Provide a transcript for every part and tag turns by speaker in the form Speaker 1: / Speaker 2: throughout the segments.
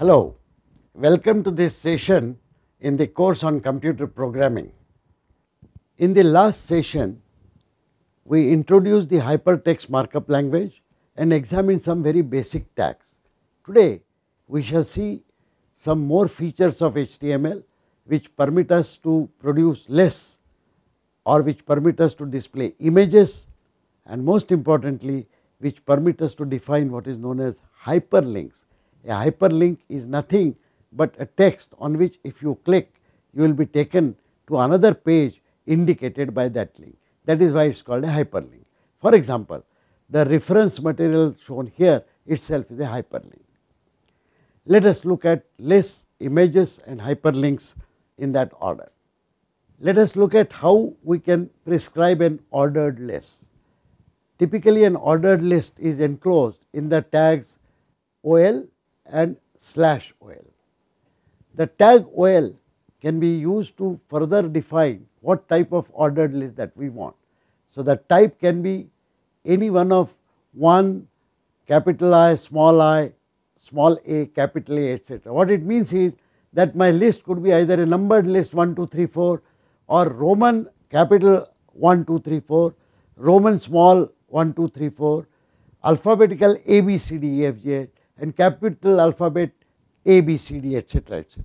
Speaker 1: Hello, welcome to this session in the course on computer programming. In the last session, we introduced the hypertext markup language and examined some very basic tags. Today, we shall see some more features of HTML which permit us to produce less or which permit us to display images and most importantly which permit us to define what is known as hyperlinks a hyperlink is nothing but a text on which if you click you will be taken to another page indicated by that link. That is why it is called a hyperlink. For example, the reference material shown here itself is a hyperlink. Let us look at lists, images and hyperlinks in that order. Let us look at how we can prescribe an ordered list. Typically an ordered list is enclosed in the tags OL and slash oil. The tag oil can be used to further define what type of ordered list that we want. So, the type can be any one of 1 capital I, small i, small a, capital A etc. What it means is that my list could be either a numbered list 1, 2, 3, 4 or Roman capital 1, 2, 3, 4, Roman small 1, 2, 3, 4, alphabetical A, B, C, D, E, F, G, H and capital alphabet A, B, C, D, etc., etc.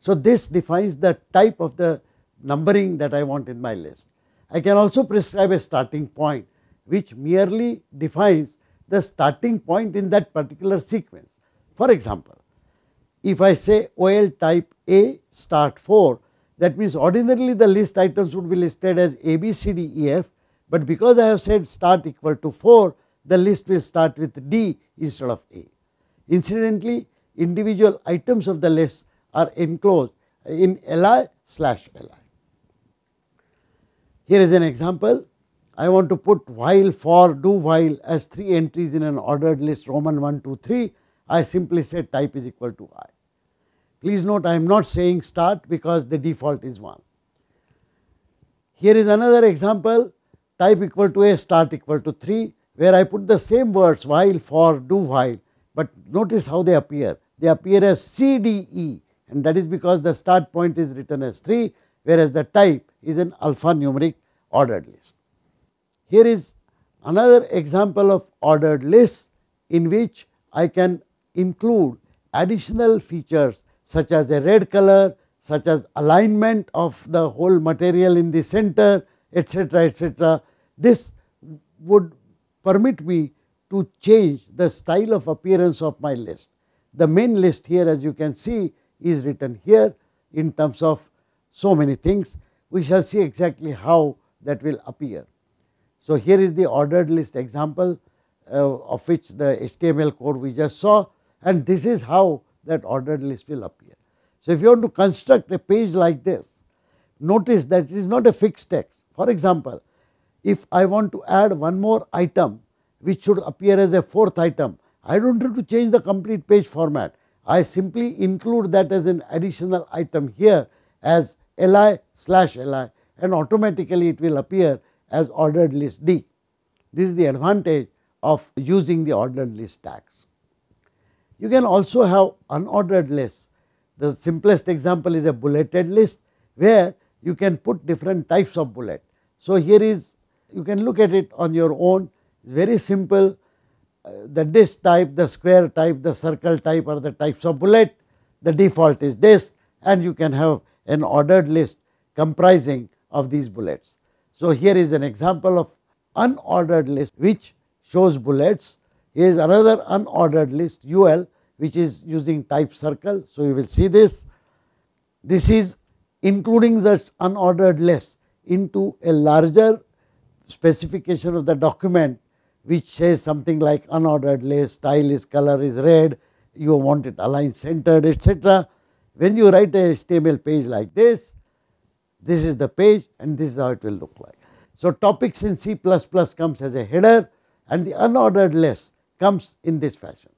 Speaker 1: So, this defines the type of the numbering that I want in my list. I can also prescribe a starting point which merely defines the starting point in that particular sequence. For example, if I say OL type A start 4 that means ordinarily the list items would be listed as A, B, C, D, E, F but because I have said start equal to 4 the list will start with D instead of A. Incidentally, individual items of the list are enclosed in li slash li. Here is an example. I want to put while, for, do while as three entries in an ordered list Roman 1, 2, 3. I simply set type is equal to i. Please note I am not saying start because the default is 1. Here is another example type equal to a start equal to 3 where I put the same words while, for, do while but notice how they appear. They appear as CDE and that is because the start point is written as 3 whereas the type is an alphanumeric ordered list. Here is another example of ordered list in which I can include additional features such as a red color, such as alignment of the whole material in the center etc etc. This would permit me to change the style of appearance of my list. The main list here as you can see is written here in terms of so many things. We shall see exactly how that will appear. So, here is the ordered list example uh, of which the HTML code we just saw and this is how that ordered list will appear. So, if you want to construct a page like this, notice that it is not a fixed text. For example, if I want to add one more item which should appear as a fourth item. I do not have to change the complete page format. I simply include that as an additional item here as li slash li and automatically it will appear as ordered list D. This is the advantage of using the ordered list tags. You can also have unordered lists. The simplest example is a bulleted list where you can put different types of bullet. So, here is you can look at it on your own is very simple uh, the disk type, the square type, the circle type are the types of bullet, the default is this and you can have an ordered list comprising of these bullets. So, here is an example of unordered list which shows bullets, here is another unordered list UL which is using type circle. So, you will see this, this is including this unordered list into a larger specification of the document which says something like unordered list, style is color is red, you want it aligned, centered, etc. When you write a HTML page like this, this is the page and this is how it will look like. So, topics in C++ comes as a header and the unordered list comes in this fashion.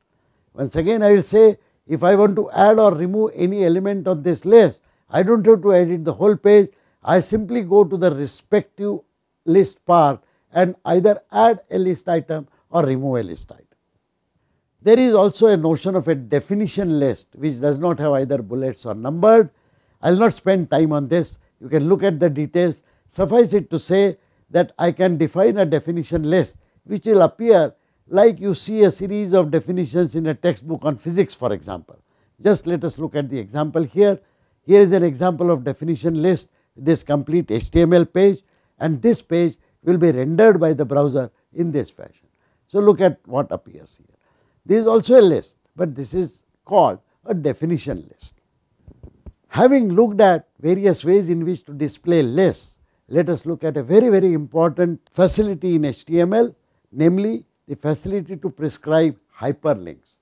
Speaker 1: Once again I will say if I want to add or remove any element on this list, I do not have to edit the whole page, I simply go to the respective list part and either add a list item or remove a list item. There is also a notion of a definition list which does not have either bullets or numbered. I will not spend time on this, you can look at the details. Suffice it to say that I can define a definition list which will appear like you see a series of definitions in a textbook on physics for example. Just let us look at the example here. Here is an example of definition list this complete HTML page and this page will be rendered by the browser in this fashion. So, look at what appears here. This is also a list, but this is called a definition list. Having looked at various ways in which to display lists, let us look at a very, very important facility in HTML, namely the facility to prescribe hyperlinks.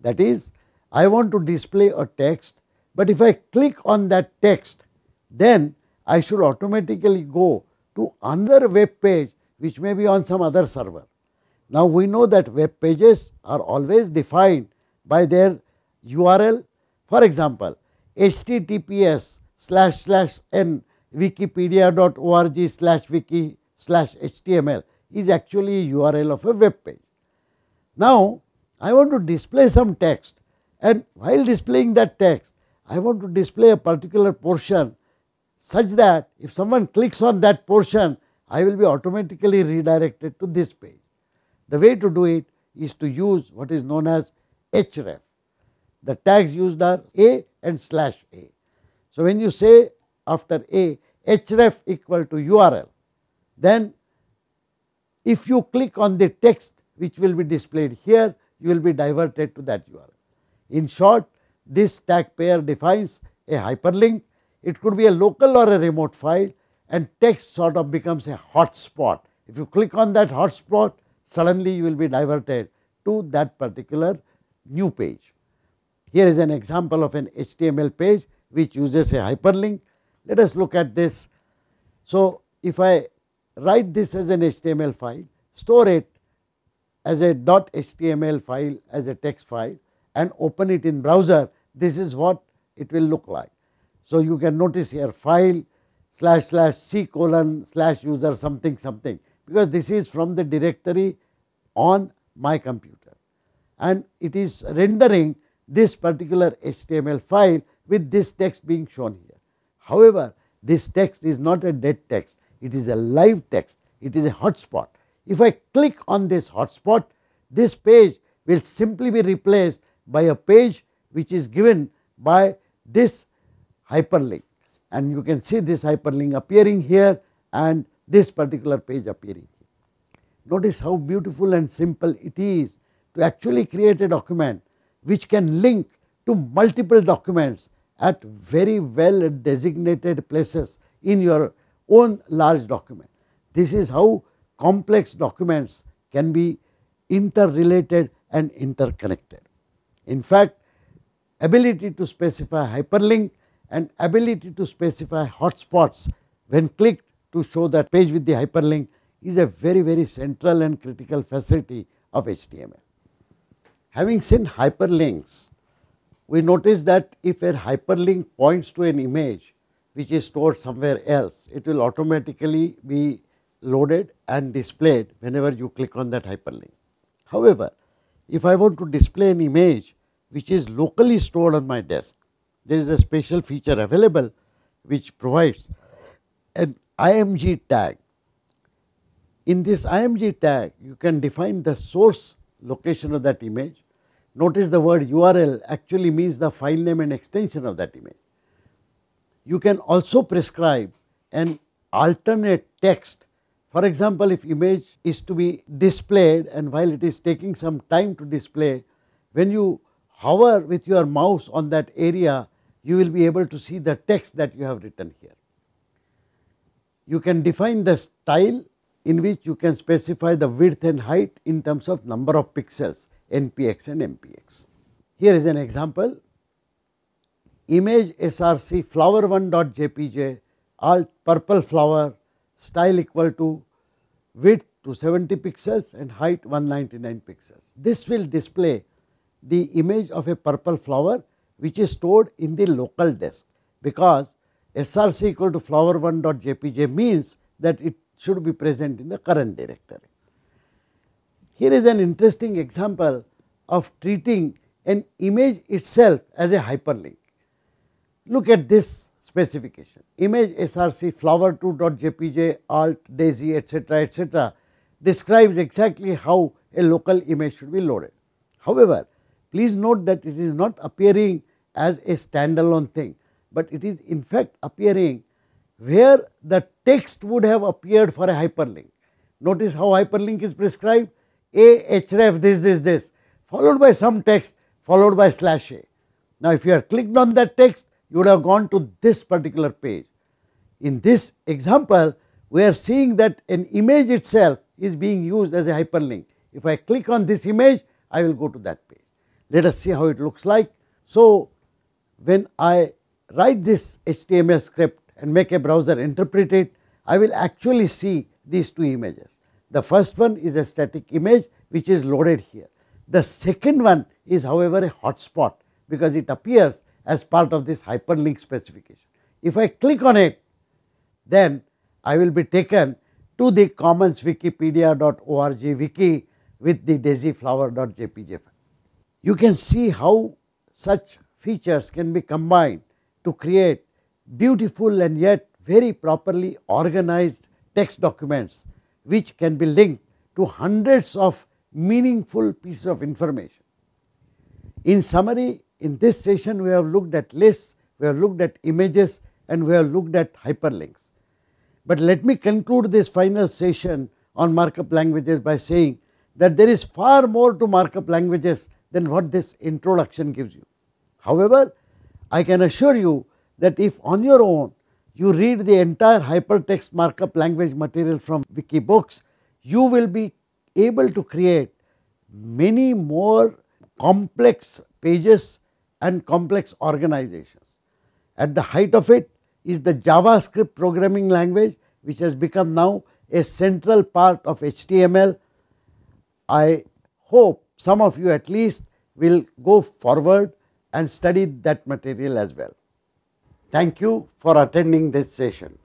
Speaker 1: That is, I want to display a text, but if I click on that text, then I should automatically go to another web page which may be on some other server. Now, we know that web pages are always defined by their URL. For example, https slash slash n wikipedia.org slash wiki slash html is actually a URL of a web page. Now, I want to display some text and while displaying that text, I want to display a particular portion such that if someone clicks on that portion, I will be automatically redirected to this page. The way to do it is to use what is known as href. The tags used are a and slash a. So, when you say after a href equal to URL, then if you click on the text which will be displayed here, you will be diverted to that URL. In short, this tag pair defines a hyperlink it could be a local or a remote file and text sort of becomes a hotspot. If you click on that hotspot, suddenly you will be diverted to that particular new page. Here is an example of an HTML page which uses a hyperlink. Let us look at this. So, if I write this as an HTML file, store it as a .html file as a text file and open it in browser, this is what it will look like. So, you can notice here file slash slash c colon slash user something something because this is from the directory on my computer and it is rendering this particular HTML file with this text being shown here. However, this text is not a dead text, it is a live text, it is a hotspot. If I click on this hotspot, this page will simply be replaced by a page which is given by this hyperlink and you can see this hyperlink appearing here and this particular page appearing Notice how beautiful and simple it is to actually create a document which can link to multiple documents at very well designated places in your own large document. This is how complex documents can be interrelated and interconnected. In fact, ability to specify hyperlink and ability to specify hotspots when clicked to show that page with the hyperlink is a very very central and critical facility of HTML. Having seen hyperlinks, we notice that if a hyperlink points to an image which is stored somewhere else, it will automatically be loaded and displayed whenever you click on that hyperlink. However, if I want to display an image which is locally stored on my desk, there is a special feature available which provides an IMG tag. In this IMG tag, you can define the source location of that image. Notice the word URL actually means the file name and extension of that image. You can also prescribe an alternate text. For example, if image is to be displayed and while it is taking some time to display, when you hover with your mouse on that area, you will be able to see the text that you have written here. You can define the style in which you can specify the width and height in terms of number of pixels NPX and MPX. Here is an example image src flower1.jpg alt purple flower style equal to width to 70 pixels and height 199 pixels. This will display the image of a purple flower which is stored in the local disk because src equal to flower1.jpg means that it should be present in the current directory. Here is an interesting example of treating an image itself as a hyperlink. Look at this specification image src flower2.jpg alt daisy etc etc describes exactly how a local image should be loaded. However, Please note that it is not appearing as a standalone thing, but it is in fact appearing where the text would have appeared for a hyperlink. Notice how hyperlink is prescribed A href this this this followed by some text followed by slash A. Now, if you have clicked on that text you would have gone to this particular page. In this example we are seeing that an image itself is being used as a hyperlink. If I click on this image I will go to that page. Let us see how it looks like. So, when I write this HTML script and make a browser interpret it, I will actually see these two images. The first one is a static image which is loaded here. The second one is however a hotspot because it appears as part of this hyperlink specification. If I click on it, then I will be taken to the commons wikipedia.org wiki with the daisyflower.jpg file. You can see how such features can be combined to create beautiful and yet very properly organized text documents which can be linked to hundreds of meaningful pieces of information. In summary, in this session we have looked at lists, we have looked at images and we have looked at hyperlinks. But let me conclude this final session on markup languages by saying that there is far more to markup languages than what this introduction gives you. However, I can assure you that if on your own you read the entire hypertext markup language material from Wikibooks, you will be able to create many more complex pages and complex organizations. At the height of it is the JavaScript programming language which has become now a central part of HTML. I hope some of you at least will go forward and study that material as well. Thank you for attending this session.